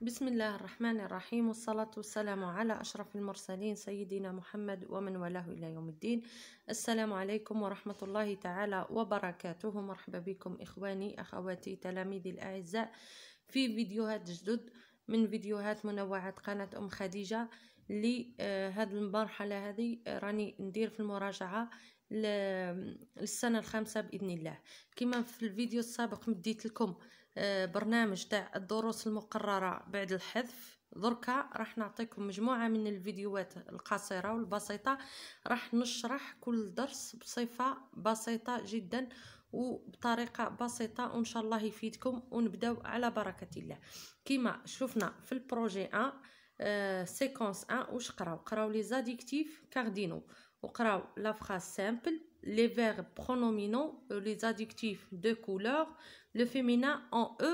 بسم الله الرحمن الرحيم والصلاة والسلام على أشرف المرسلين سيدنا محمد ومن والاه إلى يوم الدين السلام عليكم ورحمة الله تعالى وبركاته مرحبا بكم إخواني أخواتي تلاميذي الأعزاء في فيديوهات جدد من فيديوهات منوعة قناة أم خديجة لهذه المرحلة هذه راني ندير في المراجعة للسنة الخامسة بإذن الله كما في الفيديو السابق مديت لكم آه، برنامج تاع الدروس المقررة بعد الحذف دركا راح نعطيكم مجموعة من الفيديوهات القصيرة والبسيطة راح نشرح كل درس بصفة بسيطة جدا وبطريقة بسيطة وإن شاء الله يفيدكم ونبداو على بركة الله كما شفنا في البروجي 1 أه سيكونس 1 واش قراو قراو لي زاديكتيف كاردينو وقراو لا فراز سامبل les verbes pronominaux, euh, les adjectifs de couleur, le féminin en e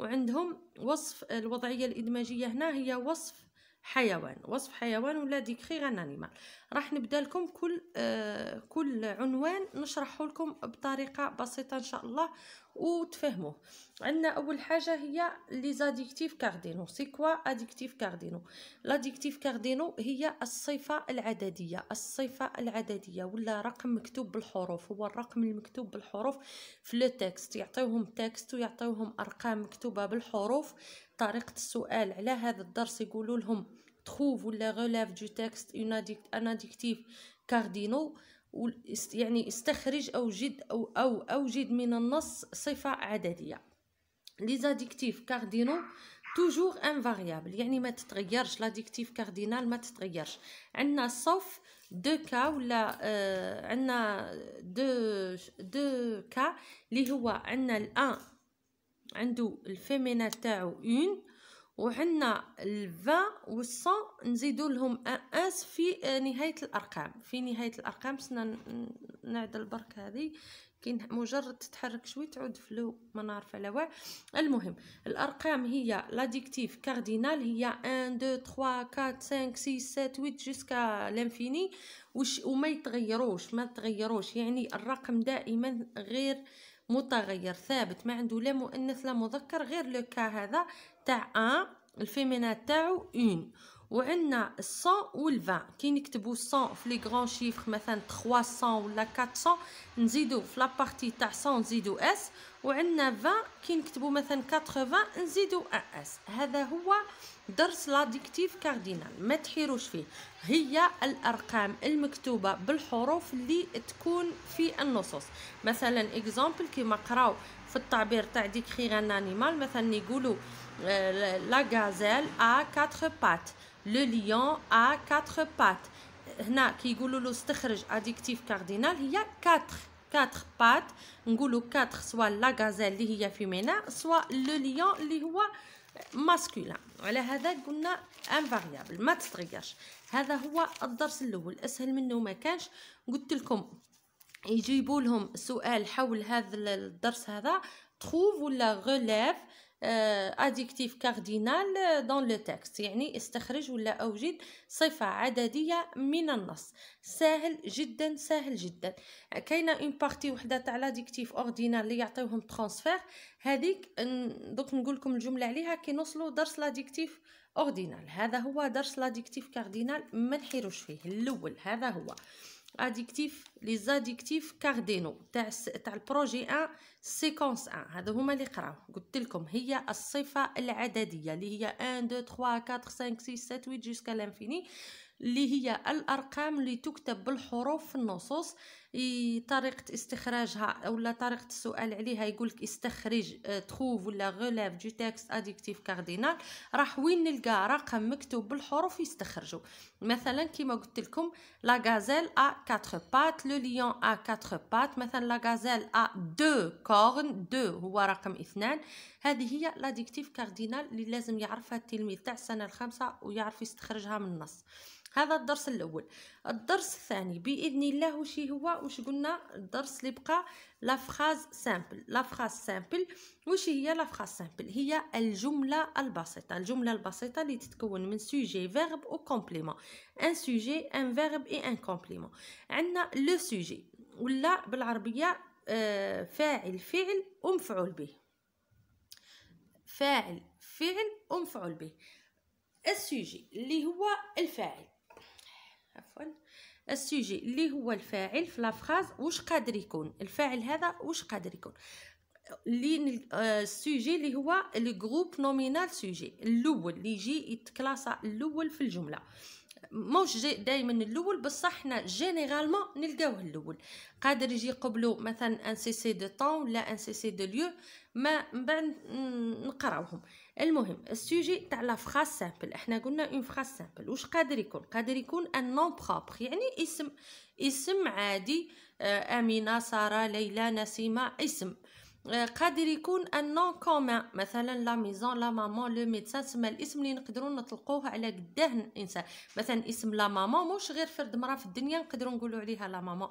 عندهم وصف الوضعية الإدماجية هنا هي وصف حيوان وصف حيوان ولا ديكريغ ان انيمال راح نبدا لكم كل آه كل عنوان نشرحه لكم بطريقه بسيطه ان شاء الله وتفهموه عندنا اول حاجه هي لي زاديكتيف كاردينو سي كوا اديكتيف كاردينو لاديكتيف كاردينو هي الصفه العدديه الصفه العدديه ولا رقم مكتوب بالحروف هو الرقم المكتوب بالحروف في لو تيكست يعطيوهم تيكست ويعطيوهم ارقام مكتوبه بالحروف طريقه السؤال على هذا الدرس يقولوا لهم تخوف ولا غلاف دو تكست ان addict, كاردينو يعني استخرج أو جد أو أو أوجد من النص صفة عددية les كاردينو cardinaux ان فاريابل يعني ما تتغيرش لاديكتيف كاردينال ما تتغيرش عندنا صوف دو كا ولا آه عندنا دو دو كا اللي هو عندنا الان عنده الفيمينال تاعو اون وعندنا الفا والصا نزيدو لهم اس في آه، نهايه الارقام في نهايه الارقام سنا نعدل برك هذه كي مجرد تتحرك شوي تعود فلو ما نعرف على واع المهم الارقام هي لاديكتيف كاردينال هي 1 2 3 4 5 6 7 8 جوسكا لانفيني وما يتغيروش ما تغيروش يعني الرقم دائما غير متغير ثابت ما عنده لا مؤنث لا مذكر غير لو كا هذا تاع ان الفيمينات تاعو اون وعندنا 100 و 20 كي نكتبوا 100 في لي غران شيفر مثلا 300 ولا 400 نزيدو في لا بارتي تاع 100 نزيدو اس وعندنا 20 كي نكتبوا مثلا 80 نزيدو اس هذا هو درس لاديكتيف كاردينال ما تحيروش فيه هي الارقام المكتوبه بالحروف اللي تكون في النصوص مثلا اكزامبل كيما قراو في التعبير تاع ديكري ان انيمال مثلا يقولوا Euh, la gazelle a quatre pattes le lion a quatre pattes هنا كيقولوا له استخرج اديكتيف كاردينال هي 4 4 بات نقولوا 4 سوا لا غازيل اللي هي فيمينا سوا لو ليون اللي هو ماسكولا على هذا قلنا ان فاريابل ما تتغيرش هذا هو الدرس الاول اسهل منه ما كانش قلت لكم يجيبوا لهم سؤال حول هذا الدرس هذا تروف ولا غليف اديكتيف كاردينال دون لو تكست يعني استخرج ولا اوجد صفه عدديه من النص سهل جدا سهل جدا كاينه اون بارتي وحده تاع لاديكتيف اوردينال اللي يعطيوهم ترانسفير هذيك دوك نقول لكم الجمله عليها كي نوصلوا درس لاديكتيف اوردينال هذا هو درس لاديكتيف كاردينال ما نحيروش فيه الاول هذا هو اديكتيف لي زاديكتيف كاردينو تاع تاع البروجي 1 سيكونس 1 هذا هما اللي قراو قلت لكم هي الصفه العدديه اللي هي 1 2 3 4 5 6 7 8 جوسكا لانفيني اللي هي الارقام اللي تكتب بالحروف في النصوص طريقه استخراجها ولا طريقه السؤال عليها يقولك استخرج تخوف آه، ولا غلاف دو تكست اديكتيف كاردينال راح وين نلقى رقم مكتوب بالحروف يستخرجوا مثلا كما قلت لكم لا غازيل ا 4 بات لو ليون ا 4 بات مثلا لا غازيل ا 2 كورن 2 هو رقم اثنان هذه هي لاديكتيف كاردينال اللي لازم يعرفها التلميذ تاع السنه الخامسه ويعرف يستخرجها من النص هذا الدرس الاول الدرس الثاني باذن الله شي هو واش قلنا الدرس اللي بقى لا فراز سامبل لا فراز سامبل واش هي لا فراز سامبل هي الجمله البسيطه الجمله البسيطه اللي تتكون من سوجي فيرب او كومبليمون ان سوجي ان فيرب اي ان كومبليمون عندنا لو سوجي ولا بالعربيه آه، فاعل فعل ومفعول به فاعل فعل ومفعول به السوجي اللي هو الفاعل عفوا السوجي اللي هو الفاعل في لافراز واش قادر يكون الفاعل هذا واش قادر يكون لي آه، السوجي اللي هو الجروب نومينال سوجي الاول اللي يجي يتكلاصا الاول في الجمله موش جاي دائما الاول بصح حنا جينيرالمون نلقاوه الاول قادر يجي قبله مثلا ان سي سي دو طون ولا ان سي سي دو ليو ما من بعد نقراوهم المهم السوجي تاع لا فراس سامبل احنا قلنا اون فراس سامبل واش قادر يكون قادر يكون ان نون بروبر يعني اسم اسم عادي آه، امينه ساره ليلى نسيمه اسم آه، قادر يكون النون كوما مثلا لا ميزون لا مامون لو ميدسان تسمى الاسم اللي نقدروا نطلقوه على قداه الانسان مثلا اسم لا مامون مش غير فرد مرا في الدنيا نقدروا نقولوا عليها لا مامون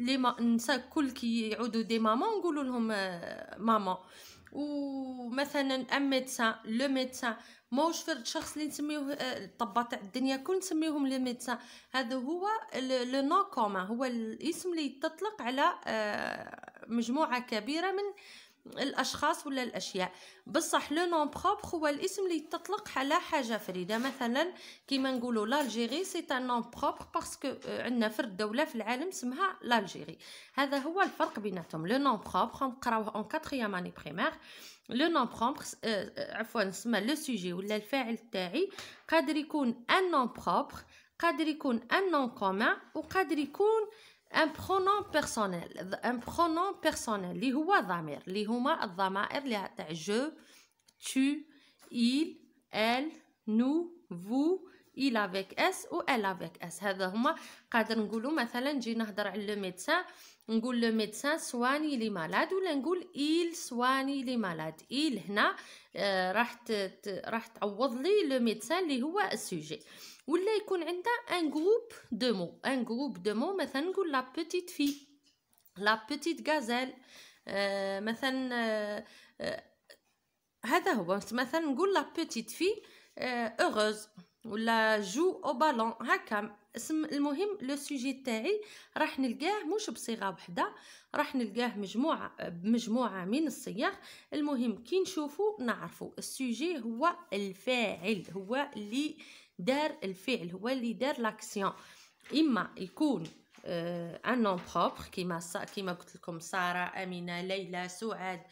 لي ما نسى كل كي يعودوا دي مامون نقولوا لهم آه، مامون ومثلا ان ميدسان لو ميدسان موش فرد شخص اللي نسميوه الطباء آه، تاع الدنيا كل نسميوهم لو ميدسان هذا هو لو نو كوما هو الاسم اللي يتطلق على مجموعه كبيره من الاشخاص ولا الاشياء بصح لو نون بروبر هو الاسم اللي تطلق على حاجه فريده مثلا كيما نقولوا لالجيري سي ان نون بروبر باسكو عندنا فرد دوله في العالم اسمها لالجيري هذا هو الفرق بيناتهم لو نون بروبر نقراوه اون 4 اني بريمير لو نون بروبر عفوا سما لو سوجي ولا الفاعل تاعي قادر يكون ان نون بروبر قادر يكون ان نون كومان وقادر يكون آه ان برونون بيرسونيل ان برونون بيرسونيل اللي هو ضمير اللي هما الضمائر اللي تاع جو tu il ال نو فو il avec s و elle avec s هذا هما قادر نقولوا مثلا نجي نهضر على لو ميدسان نقول لو ميدسان سواني لي مالاد ولا نقول إيل سواني لي مالاد إيل هنا آه راح راح تعوض لي لو ميدسان اللي هو السوجي ولا يكون عندها ان جروب دو مو ان جروب دو مو مثلا نقول لا بيتيت في لا بيتيت غازيل مثلا آه،, آه هذا هو مثلا نقول لا بيتيت في اوغوز ولا جو او بالون هكا اسم المهم لو سوجي تاعي راح نلقاه مش بصيغه وحده راح نلقاه مجموعه بمجموعه من الصيغ المهم كي نشوفو نعرفو السوجي هو الفاعل هو اللي دار الفعل هو اللي دار لاكسيون اما يكون ان نون بروبر كيما كيما قلت لكم ساره امينه ليلى سعاد آه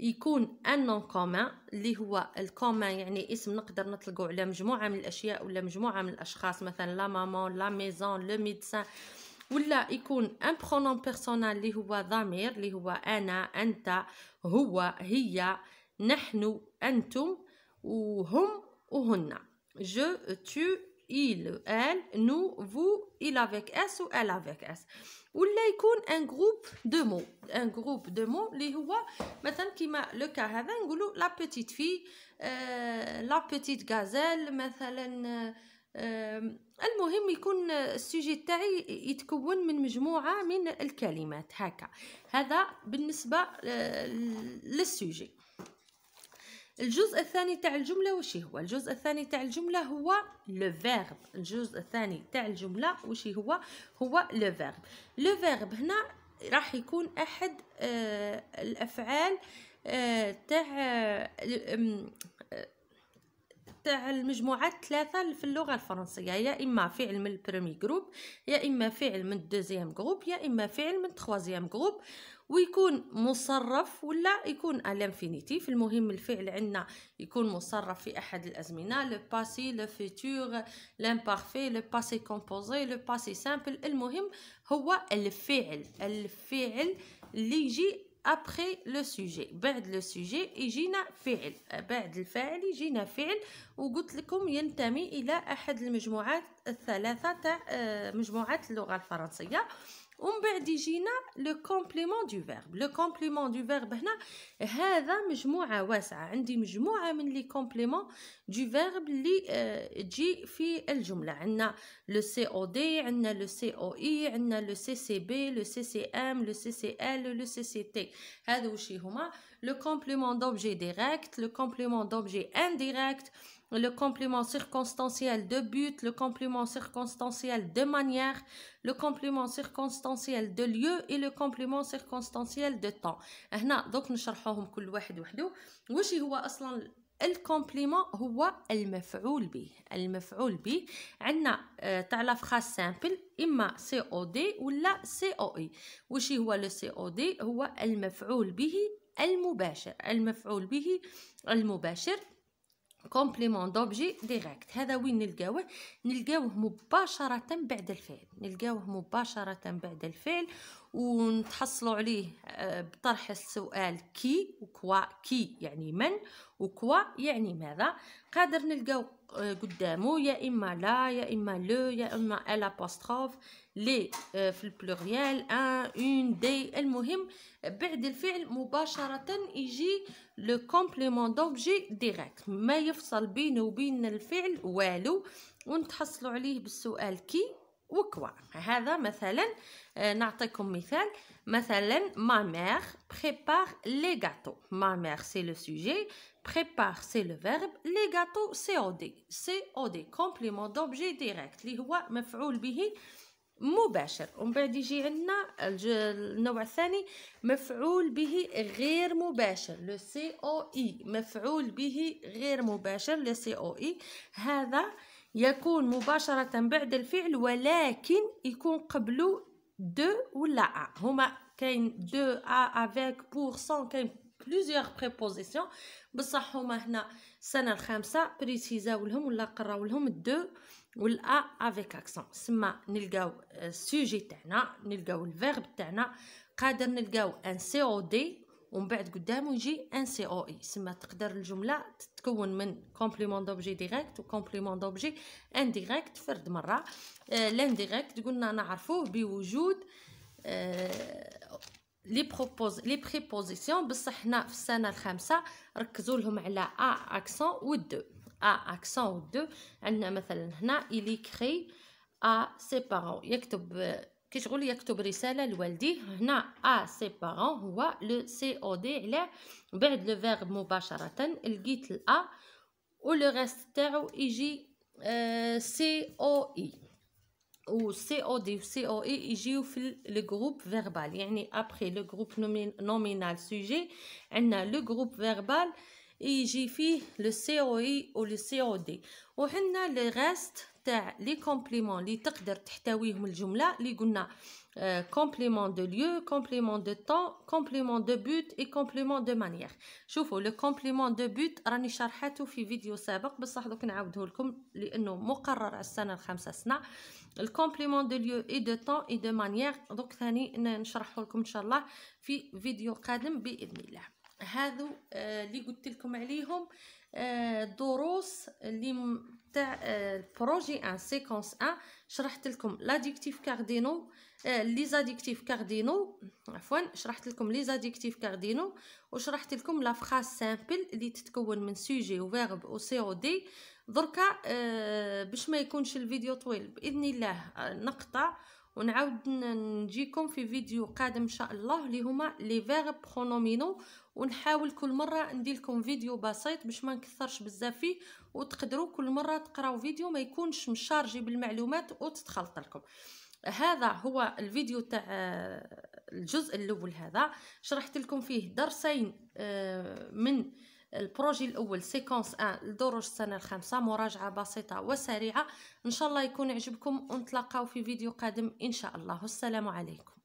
يكون ان نون كومان اللي هو الكومان يعني اسم نقدر نطلقو على مجموعه من الاشياء ولا مجموعه من الاشخاص مثلا لا مامون لا ميزون لو ميدسان ولا يكون ان برونون بيرسونال اللي هو ضمير اللي هو انا انت هو هي نحن انتم وهم وهن جو تو il elle nous vous il avec s ou elle avec s ولا يكون ان جروب دو مو ان جروب دو مو اللي هو مثلا كيما لو كا هذا نقولوا لا بيتيت في لا بيتيت غازيل مثلا المهم يكون السوجي تاعي يتكون من مجموعه من الكلمات هكا هذا بالنسبه للسوجي الجزء الثاني تاع الجملة وش هو الجزء الثاني تاع الجملة هو لو فيرب الجزء الثاني تاع الجملة وش هو هو لو فيرب لو فيرب هنا راح يكون احد آه الافعال آه تاع آه, آه، تاع المجموعات ثلاثة في اللغة الفرنسية يا إما فعل من البرومي جروب يا إما فعل من الدوزيام جروب يا إما فعل من التخوازيام جروب ويكون مصرف ولا يكون الانفينيتيف المهم الفعل عندنا يكون مصرف في احد الازمنه لو باسي لو فيتور لامبارفي لو باسي كومبوزي لو باسي سامبل المهم هو الفعل الفعل اللي يجي ابخي لو سوجي بعد لو سوجي يجينا فعل بعد الفاعل يجينا فعل وقلت لكم ينتمي الى احد المجموعات الثلاثه تاع آه، مجموعات اللغه الفرنسيه On va dégénérer le complément du verbe. Le complément du verbe, là, c'est une jumeau à l'aise. J'ai une jumeau à l'aise avec les compléments du verbe qui sont dans la jumeau. On a le COD, on a le COI, on a le CCB, le CCM, le CCL, le CCT. C'est le complément d'objet direct, le complément d'objet indirect. le complément circonstanciel de but, le complément circonstanciel de manière, le complément circonstanciel de lieu et le complément circonstanciel de temps هنا دوك نشرحوهم كل واحد وحده واش هو اصلا الكومبليمون هو المفعول به المفعول به عندنا تاع لا فراس سامبل اما سي او دي ولا سي او اي واش هو لو سي او دي هو المفعول به المباشر المفعول به المباشر كومبليمون دوبجي ديريكت هذا وين نلقاوه نلقاوه مباشره بعد الفعل نلقاوه مباشره بعد الفعل ونتحصلوا عليه آه، بطرح السؤال كي وكوا كي يعني من وكوا يعني ماذا قادر نلقاو آه، قدامه يا اما لا يا اما لو يا اما الابوستروف لي آه، في البلوريال ان اون دي المهم بعد الفعل مباشره يجي لو كومبليمون دوبجي ديريكت ما يفصل بينه وبين الفعل والو ونتحصلوا عليه بالسؤال كي وكوا هذا مثلا آه، نعطيكم مثال مثلا ما مير بريبار لي غاتو ما مير سي لو سوجي بريبار سي لو فيرب لي غاتو سي او دي سي او دي كومبليمون دوبجي ديريكت اللي هو مفعول به مباشر ومن بعد يجي عندنا النوع الثاني مفعول به غير مباشر لو سي او اي مفعول به غير مباشر لو سي او اي هذا يكون مباشرة بعد الفعل ولكن يكون قبله دو ولا ا هما كاين دو ا افيك بور سون كاين بليزيوغ بريبوزيسيون بصح هما هنا السنة الخامسة بريسيزاولهم ولا قراولهم دو والأ افيك اكسون سما نلقاو السوجي تاعنا نلقاو الفيرب تاعنا قادر نلقاو ان سي او دي ومن بعد قدامو يجي ان سي او اي سما تقدر الجمله تتكون من كومبليمون دوبجي ديريكت وكومبليمون دوبجي انديريكت فرد مره آه لانديريكت قلنا نعرفوه بوجود لي بروبوز لي بريبوزيسيون بصح حنا في السنه الخامسه ركزوا لهم على ا اكسون و دو ا اكسون و دو عندنا مثلا هنا الي كخي ا سي بارون يكتب كي شغل يكتب رساله لوالديه هنا ا سي بارون هو لو سي او دي على بعد لو فيرب مباشره لقيت الا و لو ريست تاعو يجي أه سي او اي و سي او دي و سي او اي يجيو في لو جروب فيربال يعني ابري لو جروب نومينال سوجي عندنا لو جروب فيربال يجي فيه لو سي او اي و لو سي او دي وحنا لي غاست تاع لي كومبليمون لي تقدر تحتويهم الجمله لي قلنا آه، كومبليمون دو ليو كومبليمون دو طون كومبليمون دو بوت اي كومبليمون دو مانيير شوفوا لو كومبليمون دو بوت راني شرحته في فيديو سابق بصح دوك نعاودوه لكم لانه مقرر على السنه الخامسه سنه الكومبليمون دو ليو اي دو طون اي دو مانيير دوك ثاني نشرحه لكم ان شاء الله في فيديو قادم باذن الله هذو اللي آه، قلت لكم عليهم آه، دروس اللي تاع بروجي ان سيكونس ان شرحت لكم لاديكتيف كاردينو لي زاديكتيف كاردينو عفوا شرحت لكم لي زاديكتيف كاردينو وشرحت لكم لا فراس سامبل اللي تتكون من سوجي وفيرب و سي او دي دركا آه، باش ما يكونش الفيديو طويل باذن الله نقطع ونعاود نجيكم في فيديو قادم ان شاء الله اللي هما لي فيرب برونومينو ونحاول كل مره ندير لكم فيديو بسيط باش ما نكثرش بزاف فيه وتقدروا كل مره تقراو فيديو ما يكونش مشارجي بالمعلومات وتتخلط لكم هذا هو الفيديو تاع آه، الجزء الاول هذا شرحت لكم فيه درسين آه، من البروجي الاول سيكونس 1 لدروس السنه الخامسه مراجعه بسيطه وسريعه ان شاء الله يكون عجبكم ونتلاقاو في فيديو قادم ان شاء الله السلام عليكم